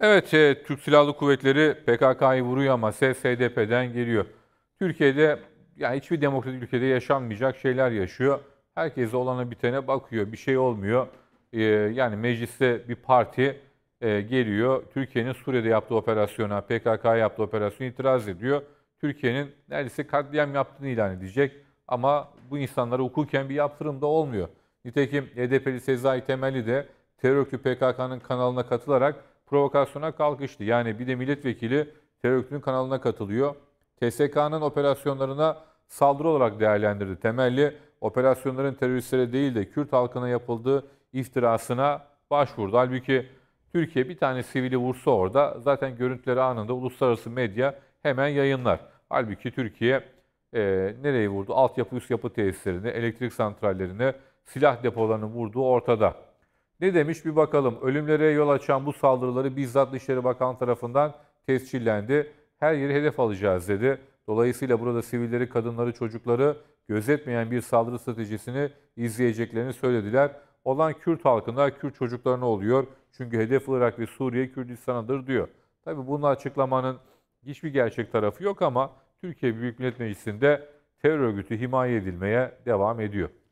Evet, e, Türk Silahlı Kuvvetleri PKK'yı vuruyor ama ses HDP'den geliyor. Türkiye'de yani hiçbir demokratik ülkede yaşanmayacak şeyler yaşıyor. Herkes olana bitene bakıyor, bir şey olmuyor. E, yani mecliste bir parti e, geliyor. Türkiye'nin Suriye'de yaptığı operasyona, PKK yaptığı operasyona itiraz ediyor. Türkiye'nin neredeyse katliam yaptığını ilan edecek. Ama bu insanlara hukuken bir yaptırım da olmuyor. Nitekim HDP'li e Sezai Temelli de terör örgütü PKK'nın kanalına katılarak provokasyona kalkıştı. Yani bir de milletvekili terör örgütünün kanalına katılıyor. TSK'nın operasyonlarına saldırı olarak değerlendirdi. Temelli operasyonların teröristlere değil de Kürt halkına yapıldığı iftirasına başvurdu. Halbuki Türkiye bir tane sivili vursa orada zaten görüntüleri anında uluslararası medya hemen yayınlar. Halbuki Türkiye e, nereye vurdu? Altyapı üst yapı tesislerine, elektrik santrallerine, silah depolarını vurduğu ortada. Ne demiş bir bakalım. Ölümlere yol açan bu saldırıları bizzat Dışişleri Bakan tarafından tescillendi. Her yeri hedef alacağız dedi. Dolayısıyla burada sivilleri, kadınları, çocukları gözetmeyen bir saldırı stratejisini izleyeceklerini söylediler. Olan Kürt halkında Kürt çocuklarına oluyor. Çünkü hedef Irak ve Suriye Kürdistan'adır diyor. Tabi bunun açıklamanın hiçbir gerçek tarafı yok ama Türkiye Büyük Millet Meclisi'nde terör örgütü himaye edilmeye devam ediyor.